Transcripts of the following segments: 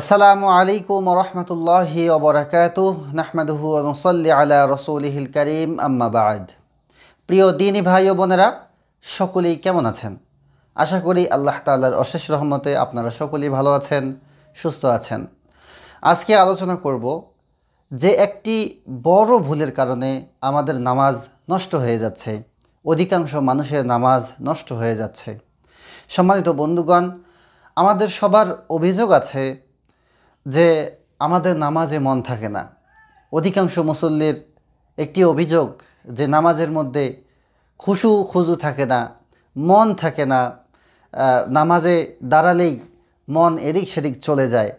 আসসালামু আলাইকুম রহমতুল্লাহি অবরাকাত নাহমাদুহু নসল্লি আলা রসৌলিহিল করিম আম্মাবাদ প্রিয় দিনী ভাই ও বোনেরা সকলেই কেমন আছেন আশা করি আল্লাহ তাল্লার অশেষ রহমতে আপনারা সকলেই ভালো আছেন সুস্থ আছেন আজকে আলোচনা করব যে একটি বড় ভুলের কারণে আমাদের নামাজ নষ্ট হয়ে যাচ্ছে অধিকাংশ মানুষের নামাজ নষ্ট হয়ে যাচ্ছে সম্মানিত বন্ধুগণ আমাদের সবার অভিযোগ আছে যে আমাদের নামাজে মন থাকে না অধিকাংশ মুসল্লির একটি অভিযোগ যে নামাজের মধ্যে খুশু খুজু থাকে না মন থাকে না নামাজে দাঁড়ালেই মন এদিক সেদিক চলে যায়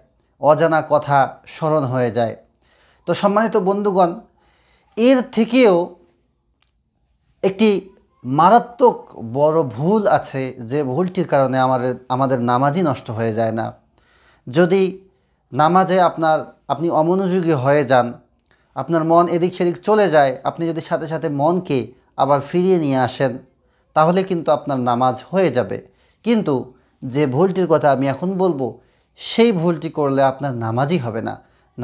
অজানা কথা স্মরণ হয়ে যায় তো সম্মানিত বন্ধুগণ এর থেকেও একটি মারাত্মক বড় ভুল আছে যে ভুলটির কারণে আমাদের আমাদের নামাজই নষ্ট হয়ে যায় না যদি নামাজে আপনার আপনি অমনোযোগী হয়ে যান আপনার মন এদিক সেদিক চলে যায় আপনি যদি সাথে সাথে মনকে আবার ফিরিয়ে নিয়ে আসেন তাহলে কিন্তু আপনার নামাজ হয়ে যাবে কিন্তু যে ভুলটির কথা আমি এখন বলবো সেই ভুলটি করলে আপনার নামাজই হবে না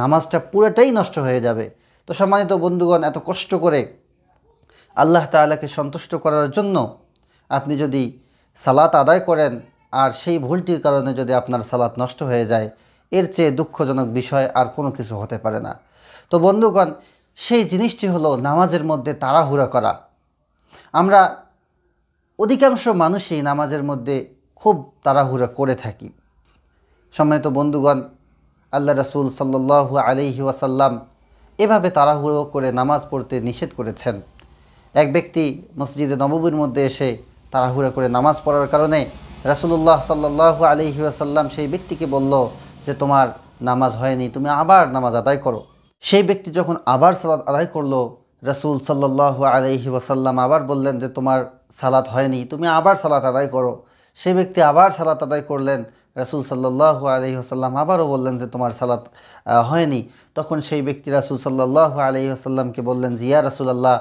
নামাজটা পুরোটাই নষ্ট হয়ে যাবে তো সম্মানিত বন্ধুগণ এত কষ্ট করে আল্লাহ তালাকে সন্তুষ্ট করার জন্য আপনি যদি সালাত আদায় করেন আর সেই ভুলটির কারণে যদি আপনার সালাত নষ্ট হয়ে যায় এর চেয়ে দুঃখজনক বিষয় আর কোনো কিছু হতে পারে না তো বন্ধুগণ সেই জিনিসটি হলো নামাজের মধ্যে তাড়াহুড়া করা আমরা অধিকাংশ মানুষই নামাজের মধ্যে খুব তাড়াহুড়া করে থাকি সম্মানিত বন্ধুগণ আল্লাহ রসুল সাল্লু আলিহি ওয়াসাল্লাম এভাবে তাড়াহুড়ো করে নামাজ পড়তে নিষেধ করেছেন এক ব্যক্তি মসজিদে নববীর মধ্যে এসে তাড়াহুড়া করে নামাজ পড়ার কারণে রাসুলুল্লাহ সাল্লাহ আলিহি ওয়াসাল্লাম সেই ব্যক্তিকে বলল যে তোমার নামাজ হয়নি তুমি আবার নামাজ আদায় করো সেই ব্যক্তি যখন আবার সালাত আদায় করলো রসুল সাল্লাহ আলহি ওসাল্লাম আবার বললেন যে তোমার সালাত হয়নি তুমি আবার সালাত আদায় করো সেই ব্যক্তি আবার সালাত আদায় করলেন রাসুল সাল্লাহ আলহি আসাল্লাম আবারও বললেন যে তোমার সালাত হয়নি তখন সেই ব্যক্তি রাসুল সাল্লাহ আলহি আসাল্লামকে বললেন জিয়া রাসুল আল্লাহ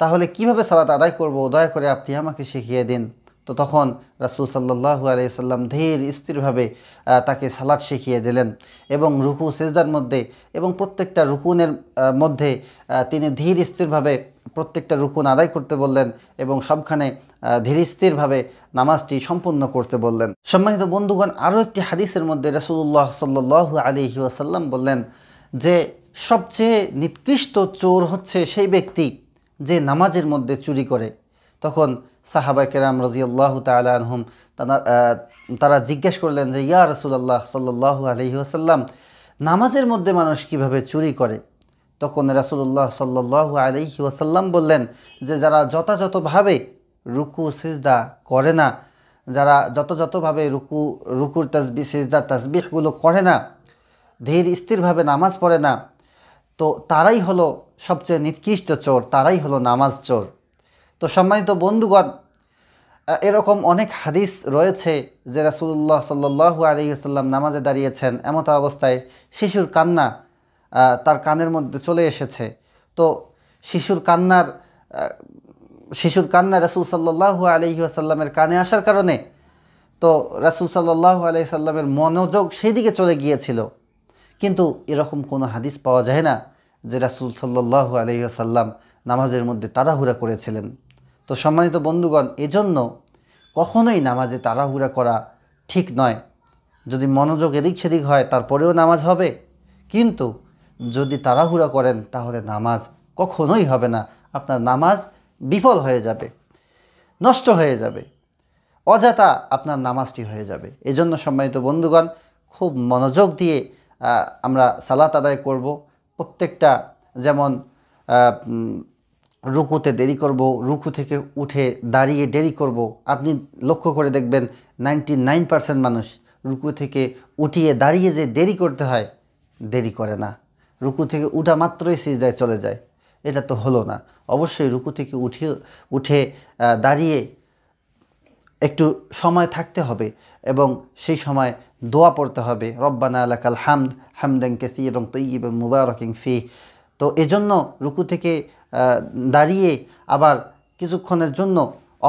তাহলে কিভাবে সালাত আদায় করবো দয়া করে আপনি আমাকে শিখিয়ে দিন তো তখন রাসুল সাল্লাহু আলাইসাল্লাম ধীর স্থিরভাবে তাকে সালাদ শিখিয়ে দিলেন এবং রুকু সেজদার মধ্যে এবং প্রত্যেকটা রুকুনের মধ্যে তিনি ধীর স্থিরভাবে প্রত্যেকটা রুকুন আদায় করতে বললেন এবং সবখানে ধীর স্থিরভাবে নামাজটি সম্পূর্ণ করতে বললেন সম্মানিত বন্ধুগণ আরও একটি হাদিসের মধ্যে রাসুল্লাহ সাল্লু আলী আসাল্লাম বললেন যে সবচেয়ে নিকৃষ্ট চোর হচ্ছে সেই ব্যক্তি যে নামাজের মধ্যে চুরি করে তখন সাহাবাই কেরাম রাজিউল্লাহ তালহম তারা জিজ্ঞেস করলেন যে ইয়া রসুল্লাহ সাল্লাহ আলহি আসাল্লাম নামাজের মধ্যে মানুষ কিভাবে চুরি করে তখন রাসুল্লাহ সাল্লাহ আলহি ওয়াসাল্লাম বললেন যে যারা যথাযথভাবে রুকু সিজদা করে না যারা যথাযথভাবে রুকু রুকুর তাজবি সিজদার তাসবিহগুলো করে না ধীর স্থিরভাবে নামাজ পড়ে না তো তারাই হলো সবচেয়ে নিকৃষ্ট চোর তারাই হলো নামাজ চোর তো সম্মানিত বন্ধুগণ এরকম অনেক হাদিস রয়েছে যে রাসুল্লাহ সাল্লাহ আলিয়াল্লাম নামাজে দাঁড়িয়েছেন এমত অবস্থায় শিশুর কান্না তার কানের মধ্যে চলে এসেছে তো শিশুর কান্নার শিশুর কান্না রাসুল সাল্লাহ আসাল্লামের কানে আসার কারণে তো রাসুল সাল্লাহ আলহি সাল্লামের মনোযোগ সেই দিকে চলে গিয়েছিল কিন্তু এরকম কোনো হাদিস পাওয়া যায় না যে রাসুল সাল্লাহ আলহিহাসাল্লাম নামাজের মধ্যে তাড়াহুড়া করেছিলেন তো সম্মানিত বন্ধুগণ এজন্য কখনোই নামাজে তাড়াহুড়া করা ঠিক নয় যদি মনোযোগ এদিক সেদিক হয় তারপরেও নামাজ হবে কিন্তু যদি তাড়াহুড়া করেন তাহলে নামাজ কখনোই হবে না আপনার নামাজ বিফল হয়ে যাবে নষ্ট হয়ে যাবে অজাতা আপনার নামাজটি হয়ে যাবে এজন্য সম্মানিত বন্ধুগণ খুব মনোযোগ দিয়ে আমরা সালাত আদায় করব প্রত্যেকটা যেমন রুকুতে দেরি করব রুকু থেকে উঠে দাঁড়িয়ে দেরি করব আপনি লক্ষ্য করে দেখবেন নাইনটি নাইন পার্সেন্ট মানুষ রুকু থেকে উঠিয়ে দাঁড়িয়ে যে দেরি করতে হয় দেরি করে না রুকু থেকে উঠা মাত্রই সিজায় চলে যায় এটা তো হলো না অবশ্যই রুকু থেকে উঠে উঠে দাঁড়িয়ে একটু সময় থাকতে হবে এবং সেই সময় দোয়া পড়তে হবে রব্বানা আলাকাল হামদ হামদেন কেসি এবং তৈব মুবারকিং ফি তো এজন্য রুকু থেকে দাঁড়িয়ে আবার কিছুক্ষণের জন্য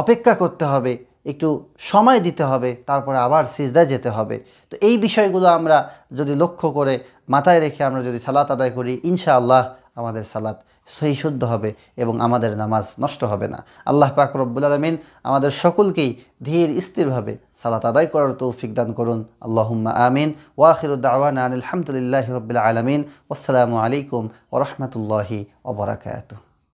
অপেক্ষা করতে হবে একটু সময় দিতে হবে তারপরে আবার সিজদায় যেতে হবে তো এই বিষয়গুলো আমরা যদি লক্ষ্য করে মাথায় রেখে আমরা যদি সালাত আদায় করি ইনশাআল্লাহ আমাদের সালাত সেই শুদ্ধ হবে এবং আমাদের নামাজ নষ্ট হবে না আল্লাহ পাক রব্বুল আলমিন আমাদের সকলকেই ধীর স্থিরভাবে সালাত আদায় করার তৌফিক দান করুন আল্লাহুম্মা আমিন ওয়াখিরুদ্দাওয়ান আলহামদুলিল্লাহ রবিল আলমিন আসসালামু আলাইকুম ওরহমতুল্লাহি ওবরাকাত